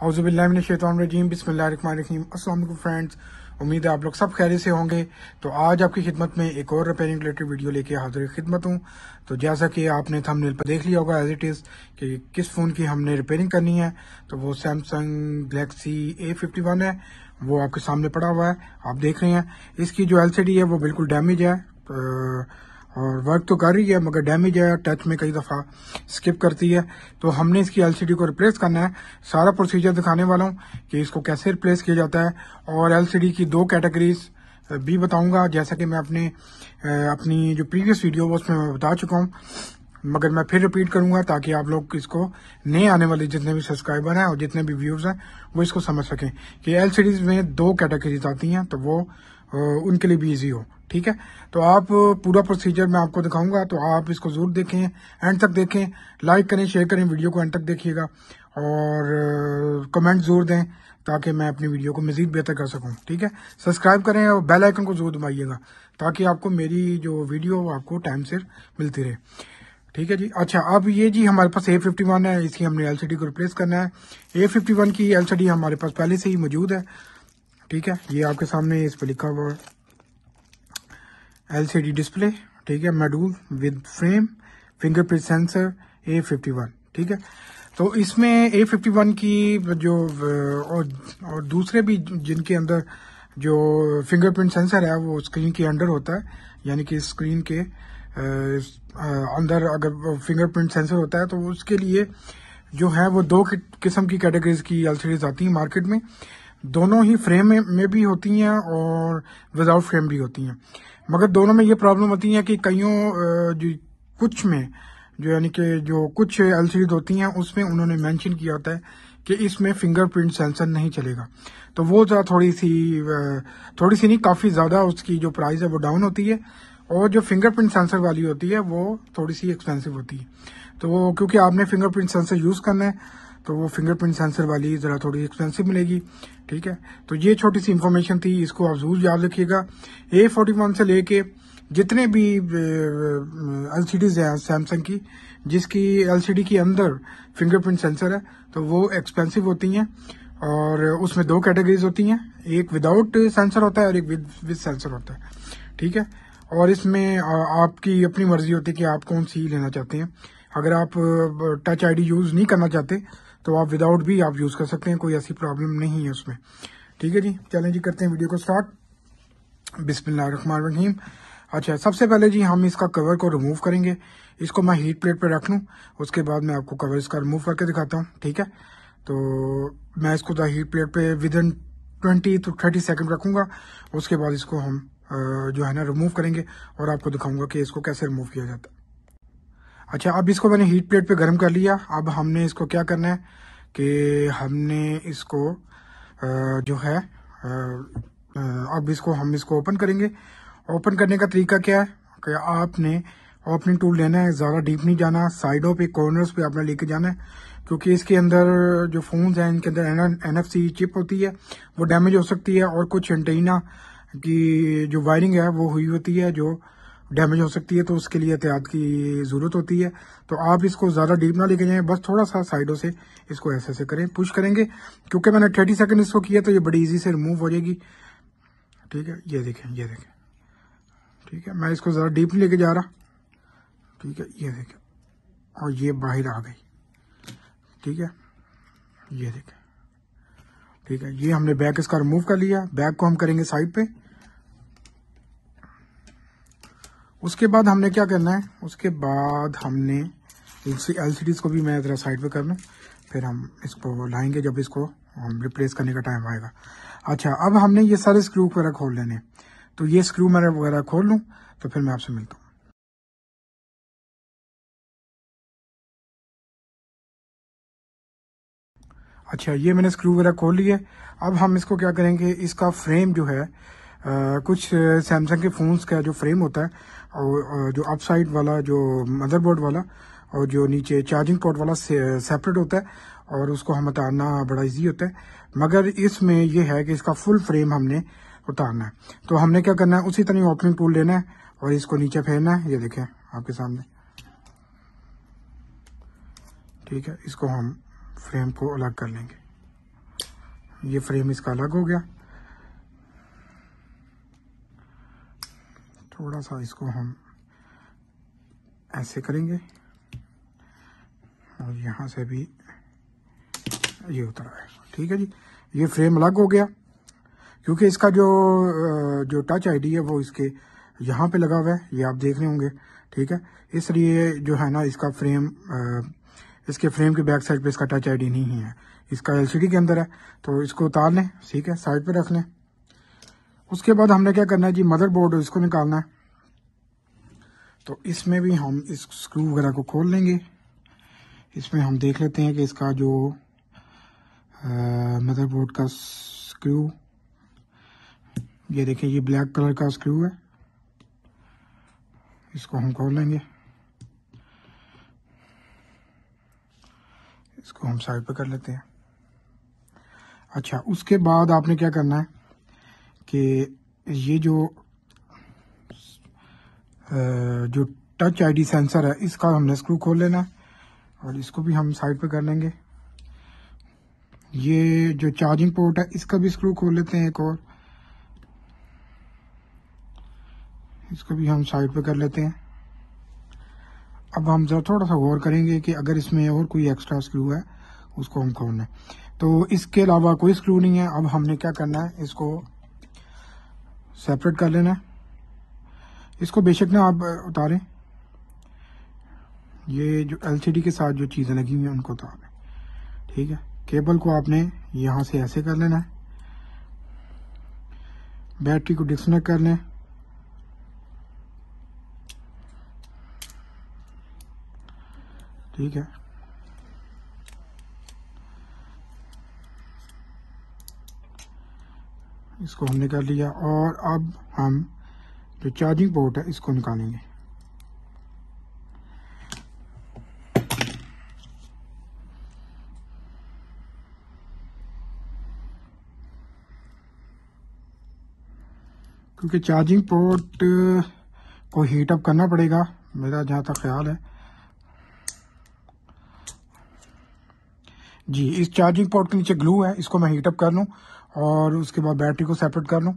हौज़बिल्लाशैतरजीम बिस्मिल्लाम असल फ्रेंड्स उम्मीद है आप लोग सब खैर से होंगे तो आज आपकी खिदमत में एक और रिपेयरिंग रिलेटेड वीडियो लेके हाजिर खिदमत हूँ तो जैसा कि आपने थंबनेल पर देख लिया होगा एज इट इज़ कि किस फ़ोन की हमने रिपेयरिंग करनी है तो वो Samsung Galaxy A fifty one है वो आपके सामने पड़ा हुआ है आप देख रहे हैं इसकी जो एल सी डी है वो बिल्कुल डैमेज है तो और वर्क तो कर रही है मगर डैमेज है टच में कई दफ़ा स्किप करती है तो हमने इसकी एलसीडी को रिप्लेस करना है सारा प्रोसीजर दिखाने वाला हूँ कि इसको कैसे रिप्लेस किया जाता है और एलसीडी की दो कैटेगरीज भी बताऊंगा जैसा कि मैं अपने अपनी जो प्रीवियस वीडियो उसमें मैं बता चुका हूँ मगर मैं फिर रिपीट करूंगा ताकि आप लोग इसको नए आने वाले जितने भी सब्सक्राइबर हैं और जितने भी व्यूज़ हैं वो इसको समझ सकें कि एलसीडीज में दो कैटेगरीज आती हैं तो वो उनके लिए भी ईजी हो ठीक है तो आप पूरा प्रोसीजर मैं आपको दिखाऊंगा तो आप इसको जरूर देखें एंड तक देखें लाइक करें शेयर करें वीडियो को एंड तक देखिएगा और कमेंट जरूर दें ताकि मैं अपनी वीडियो को मज़ीद बेहतर कर सकूं ठीक है सब्सक्राइब करें और बेल आइकन को जरूर दबाइएगा ताकि आपको मेरी जो वीडियो आपको टाइम से मिलती रहे ठीक है जी अच्छा अब ये जी हमारे पास ए फिफ्टी वन है इसकी हमने एलसीडी को रिप्लेस करना है ए फिफ्टी वन की एलसीडी हमारे पास पहले से ही मौजूद है ठीक है ये आपके सामने इस पर लिखा हुआ एल सी डी डिस्प्ले ठीक है module with frame fingerprint sensor A fifty one ठीक है तो इसमें ए फिफ्टी वन की जो और, और दूसरे भी जिनके अंदर जो फिंगरप्रिंट सेंसर है वो स्क्रीन के अंडर होता है यानी कि स्क्रीन के अंदर अगर फिंगरप्रिंट सेंसर होता है तो उसके लिए जो है वो दो किस्म की कैटेगरीज की एलसीडीज आती हैं मार्केट में दोनों ही फ्रेम में, में भी होती हैं और विदाउट फ्रेम भी होती हैं मगर दोनों में ये प्रॉब्लम होती है कि कईयों जो कुछ में जो यानी कि जो कुछ एल होती हैं उसमें उन्होंने मेंशन किया होता है कि इसमें फिंगरप्रिंट सेंसर नहीं चलेगा तो वो ज़रा थोड़ी सी थोड़ी सी नहीं काफ़ी ज़्यादा उसकी जो प्राइस है वो डाउन होती है और जो फिंगरप्रिंट सेंसर वाली होती है वो थोड़ी सी एक्सपेंसिव होती है तो वो क्योंकि आपने फिंगरप्रिंट सेंसर यूज़ करना है तो वो फिंगरप्रिंट सेंसर वाली ज़रा थोड़ी एक्सपेंसिव मिलेगी ठीक है तो ये छोटी सी इन्फॉर्मेशन थी इसको आप जरूर याद रखिएगा ए फोर्टी वन से लेके जितने भी एल सी डीज हैं सैमसंग की जिसकी एल सी डी के अंदर फिंगरप्रिंट सेंसर है तो वो एक्सपेंसिव होती हैं और उसमें दो कैटेगरीज होती हैं एक विदाउट सेंसर होता है और एक विद विद सेंसर होता है ठीक है और इसमें आपकी अपनी मर्जी होती है कि आप कौन सी लेना चाहते हैं अगर आप टच आईडी यूज़ नहीं करना चाहते तो आप विदाउट भी आप यूज़ कर सकते हैं कोई ऐसी प्रॉब्लम नहीं है उसमें ठीक है जी चलें जी करते हैं वीडियो को स्टार्ट रहीम अच्छा सबसे पहले जी हम इसका कवर को रिमूव करेंगे इसको मैं हीट प्लेट पर रख लूँ उसके बाद मैं आपको कवर इसका रिमूव करके दिखाता हूँ ठीक है तो मैं इसको हीट प्लेट पे within twenty to thirty second रखूँगा उसके बाद इसको हम जो है ना रिमूव करेंगे और आपको दिखाऊंगा कि इसको कैसे रिमूव किया जाता है अच्छा अब इसको मैंने हीट प्लेट पे गर्म कर लिया अब हमने इसको क्या करना है कि हमने इसको जो है अब इसको हम इसको ओपन करेंगे ओपन करने का तरीका क्या है कि आपने ओपनिंग टूल लेना है ज़्यादा डीप नहीं जाना साइडों पे कॉर्नर्स पे आपने लेके जाना है क्योंकि इसके अंदर जो फ़ोन्स हैं इनके अंदर एन चिप होती है वो डैमेज हो सकती है और कुछ एंटीना की जो वायरिंग है वो हुई होती है जो डैमेज हो सकती है तो उसके लिए एहतियात की ज़रूरत होती है तो आप इसको ज़्यादा डीप ना लेके जाएं बस थोड़ा सा साइडों से इसको ऐसे ऐसे करें पुश करेंगे क्योंकि मैंने थर्टी सेकेंड इसको किया तो ये बड़ी ईजी से रिमूव हो जाएगी ठीक है ये देखें ये देखें ठीक है मैं इसको ज़्यादा डीप नहीं लेके जा रहा ठीक है ये देखें और ये बाहर आ गई ठीक है ये देखें ठीक है ये हमने बैक इसका रिमूव कर लिया बैक को हम करेंगे साइड पे उसके बाद हमने क्या करना है उसके बाद हमने एल सी को भी मैं ज़रा साइड पे कर लूँ फिर हम इसको लाएंगे जब इसको हम रिप्लेस करने का टाइम आएगा अच्छा अब हमने ये सारे स्क्रू वगैरह खोल लेने तो ये स्क्रू मैं वगैरह खोल लूँ तो फिर मैं आपसे मिलता हूँ अच्छा ये मैंने स्क्रू वगैरह खोल लिए अब हम इसको क्या करेंगे इसका फ्रेम जो है आ, कुछ सैमसंग के फ़ोन्स का जो फ्रेम होता है और जो अपसाइड वाला जो मदरबोर्ड वाला और जो नीचे चार्जिंग पोर्ट वाला से, सेपरेट होता है और उसको हम उतारना बड़ा इजी होता है मगर इसमें यह है कि इसका फुल फ्रेम हमने उतारना है तो हमने क्या करना है उसी तरह ओपनिंग पूल लेना है और इसको नीचे फेरना है ये देखें आपके सामने ठीक है इसको हम फ्रेम को अलग कर लेंगे ये फ्रेम इसका अलग हो गया थोड़ा सा इसको हम ऐसे करेंगे और यहाँ से भी ये उतर आएगा ठीक है जी ये फ्रेम अलग हो गया क्योंकि इसका जो जो टच आईडी है वो इसके यहाँ पे लगा हुआ है ये आप देख रहे होंगे ठीक है इसलिए जो है ना इसका फ्रेम इसके फ्रेम के बैक साइड पे इसका टच आईडी नहीं है इसका एलसीडी के अंदर है तो इसको उतार लें ठीक है साइड पे रख लें उसके बाद हमने क्या करना है जी मदर बोर्ड इसको निकालना है तो इसमें भी हम इस स्क्रू वगैरह को खोल लेंगे इसमें हम देख लेते हैं कि इसका जो मदरबोर्ड का स्क्रू ये देखें ये ब्लैक कलर का स्क्रू है इसको हम खोल लेंगे इसको हम साइड पे कर लेते हैं अच्छा उसके बाद आपने क्या करना है कि ये जो जो टच आईडी सेंसर है इसका हमने स्क्रू खोल लेना और इसको भी हम साइड पे कर लेंगे ये जो चार्जिंग पोर्ट है इसका भी स्क्रू खोल लेते हैं एक और इसको भी हम साइड पे कर लेते हैं अब हम जरा थोड़ा सा गौर करेंगे कि अगर इसमें और कोई एक्स्ट्रा स्क्रू है उसको हम खोलना है तो इसके अलावा कोई स्क्रू नहीं है अब हमने क्या करना है इसको सेपरेट कर लेना है इसको बेशक ना आप उतारें ये जो एलसीडी के साथ जो चीज़ें लगी हुई हैं उनको उतार लें ठीक है केबल को आपने यहाँ से ऐसे कर लेना है बैटरी को डिसकनेक्ट कर लें ठीक है इसको हमने कर लिया और अब हम जो चार्जिंग पोर्ट है इसको निकालेंगे क्योंकि चार्जिंग पोर्ट को हीट अप करना पड़ेगा मेरा जहां तक ख्याल है जी इस चार्जिंग पोर्ट के नीचे ग्लू है इसको मैं हीटअप कर लूँ और उसके बाद बैटरी को सेपरेट कर लूँ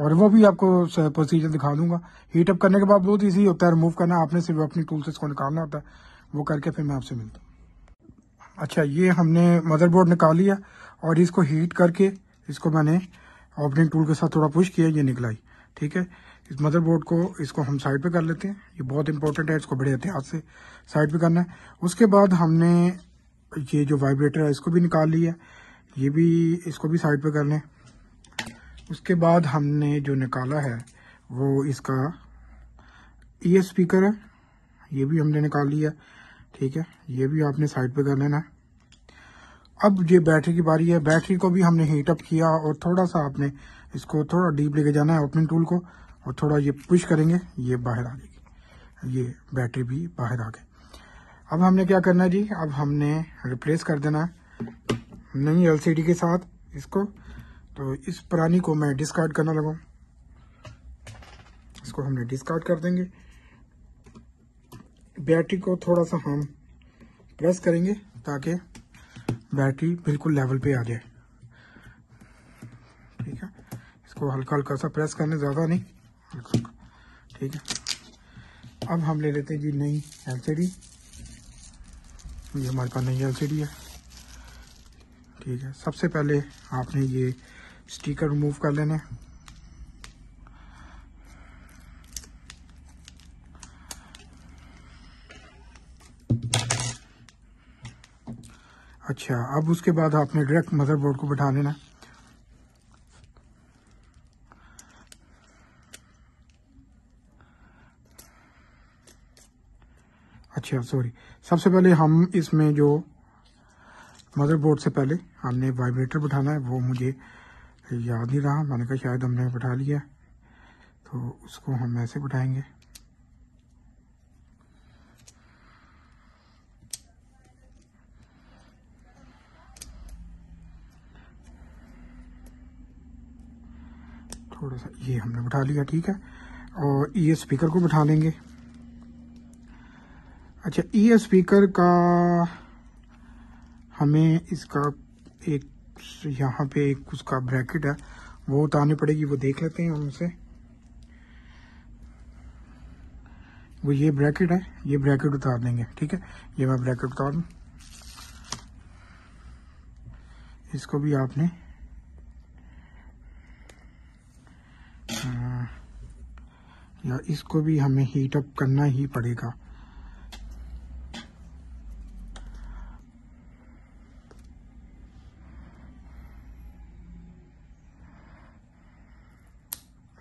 और वो भी आपको प्रोसीजर दिखा दूंगा हीटअप करने के बाद बहुत ईजी होता है रिमूव करना आपने सिर्फ अपनी टूल से इसको निकालना होता है वो करके फिर मैं आपसे मिलता हूँ अच्छा ये हमने मदरबोर्ड निकाल लिया और इसको हीट करके इसको मैंने ओपनिंग टूल के साथ थोड़ा पुश किया ये निकलाई ठीक है इस मदरबोर्ड को इसको हम साइड पे कर लेते हैं ये बहुत इंपॉर्टेंट है इसको बड़े एहतियात से साइड पे करना है उसके बाद हमने ये जो वाइब्रेटर है इसको भी निकाल लिया ये भी इसको भी साइड पे कर लें उसके बाद हमने जो निकाला है वो इसका ई स्पीकर है ये भी हमने निकाल लिया ठीक है ये भी आपने साइड पे कर लेना है अब ये बैटरी की बारी है बैटरी को भी हमने हीट अप किया और थोड़ा सा आपने इसको थोड़ा डीप लेके जाना है ओपनिंग टूल को और थोड़ा ये पुश करेंगे ये बाहर आ जाएगी ये बैटरी भी बाहर आ गई अब हमने क्या करना है जी अब हमने रिप्लेस कर देना है नहीं एलसीडी के साथ इसको तो इस पुरानी को मैं डिस्कार्ड करना लगा इसको हमने डिस्कार्ड कर देंगे बैटरी को थोड़ा सा हम प्रेस करेंगे ताकि बैटरी बिल्कुल लेवल पे आ जाए ठीक है इसको हल्का हल्का सा प्रेस करने ज़्यादा नहीं ठीक है अब हम ले लेते हैं जी नई एलसीडी ये हमारे पास नई एलसीडी है ठीक है सबसे पहले आपने ये स्टिकर रिमूव कर लेने अच्छा अब उसके बाद आपने डायरेक्ट मदरबोर्ड को बैठा लेना अच्छा सॉरी सबसे पहले हम इसमें जो मदरबोर्ड से पहले हमने वाइब्रेटर बैठाना है वो मुझे याद नहीं रहा मैंने कहा शायद हमने बैठा लिया तो उसको हम ऐसे बैठाएंगे थोड़ा सा ये हमने बैठा लिया ठीक है और ये स्पीकर को बैठा लेंगे अच्छा ये स्पीकर का हमें इसका एक यहाँ पे एक उसका ब्रैकेट है वो उतारनी पड़ेगी वो देख लेते हैं हम उसे वो ये ब्रैकेट है ये ब्रैकेट उतार देंगे ठीक है ये मैं ब्रैकेट उतार दूँ इसको भी आपने हाँ, या इसको भी हमें हीट अप करना ही पड़ेगा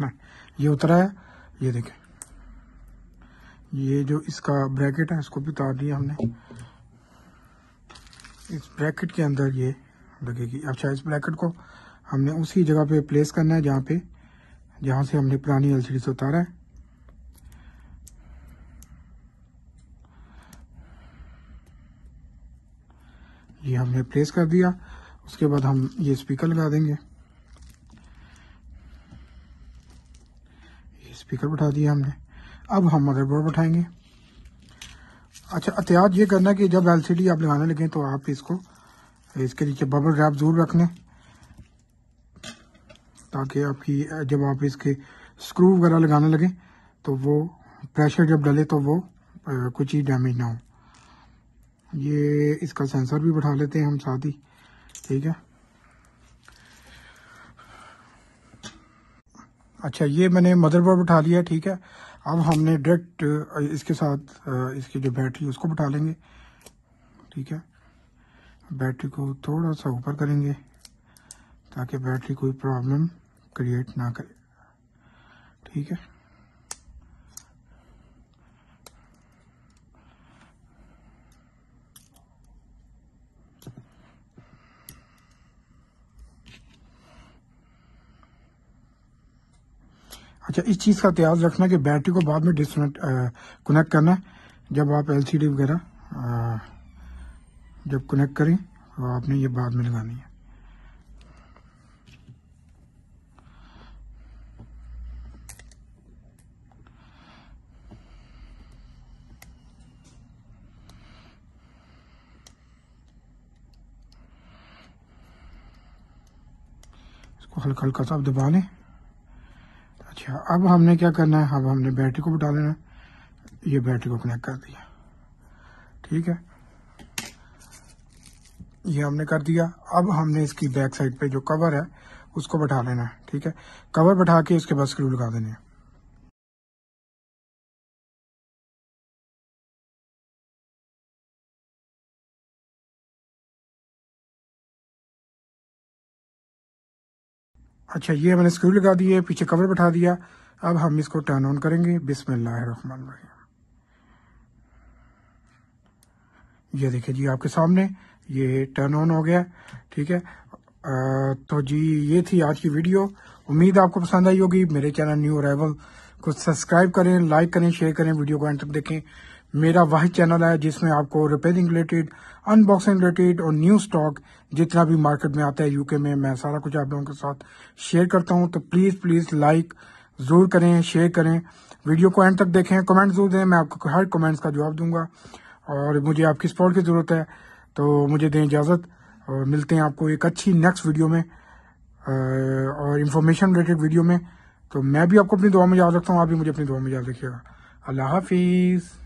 ना ये उतरा है ये देखें ये जो इसका ब्रैकेट है इसको भी उतार दिया हमने इस ब्रैकेट के अंदर ये लगेगी अच्छा इस ब्रैकेट को हमने उसी जगह पे प्लेस करना है जहाँ पे जहाँ से हमने पुरानी एलसीडी से उतारा है ये हमने प्लेस कर दिया उसके बाद हम ये स्पीकर लगा देंगे स्पीकर बैठा दिया हमने अब हम मदरबोर्ड बैठाएंगे अच्छा एहतियात ये करना कि जब एलसीडी आप लगाने लगें तो आप इसको इसके नीचे बबल रैप ज़रूर रख लें ताकि आपकी जब आप इसके स्क्रू वगैरह लगाने लगें तो वो प्रेशर जब डले तो वो कुछ ही डैमेज ना हो ये इसका सेंसर भी बैठा लेते हैं हम साथ ही ठीक है अच्छा ये मैंने मदरबोर्ड बैठा लिया ठीक है अब हमने डायरेक्ट इसके साथ इसकी जो बैटरी उसको बैठा लेंगे ठीक है बैटरी को थोड़ा सा ऊपर करेंगे ताकि बैटरी कोई प्रॉब्लम क्रिएट ना करे ठीक है अच्छा इस चीज़ का ध्यान रखना कि बैटरी को बाद में डिसकनेक्ट कनेक्ट करना है जब आप एलसीडी वगैरह जब कनेक्ट करें तो आपने ये बाद में लगानी है इसको हल्का हल्का सा आप दबा लें अच्छा अब हमने क्या करना है अब हमने बैटरी को बटा लेना है ये बैटरी को कनेक्ट कर दिया ठीक है ये हमने कर दिया अब हमने इसकी बैक साइड पे जो कवर है उसको बैठा लेना है ठीक है कवर बैठा के इसके बस स्क्रू लगा देने हैं अच्छा ये मैंने स्क्रू लगा दिए पीछे कवर बैठा दिया अब हम इसको टर्न ऑन करेंगे बिसमिल्लाम ये देखिए जी आपके सामने ये टर्न ऑन हो गया ठीक है आ, तो जी ये थी आज की वीडियो उम्मीद आपको पसंद आई होगी मेरे चैनल न्यू अराइवल को सब्सक्राइब करें लाइक करें शेयर करें वीडियो को एंड तक देखें मेरा वही चैनल है जिसमें आपको रिपेयरिंग रिलेटेड अनबॉक्सिंग रिलेटेड और न्यू स्टॉक जितना भी मार्केट में आता है यूके में मैं सारा कुछ आप लोगों के साथ शेयर करता हूं तो प्लीज प्लीज लाइक जरूर करें शेयर करें वीडियो को एंड तक देखें कमेंट जरूर दें मैं आपको हर कमेंट्स का जवाब दूंगा और मुझे आपकी सपोर्ट की जरूरत है तो मुझे दें इजाजत और मिलते हैं आपको एक अच्छी नेक्स्ट वीडियो में और इन्फॉर्मेशन रिलेटेड वीडियो में तो मैं भी आपको अपनी दुआ में याद रखता हूँ आप भी मुझे अपनी दुआ में याद रखिएगा अल्लाह हाफिज़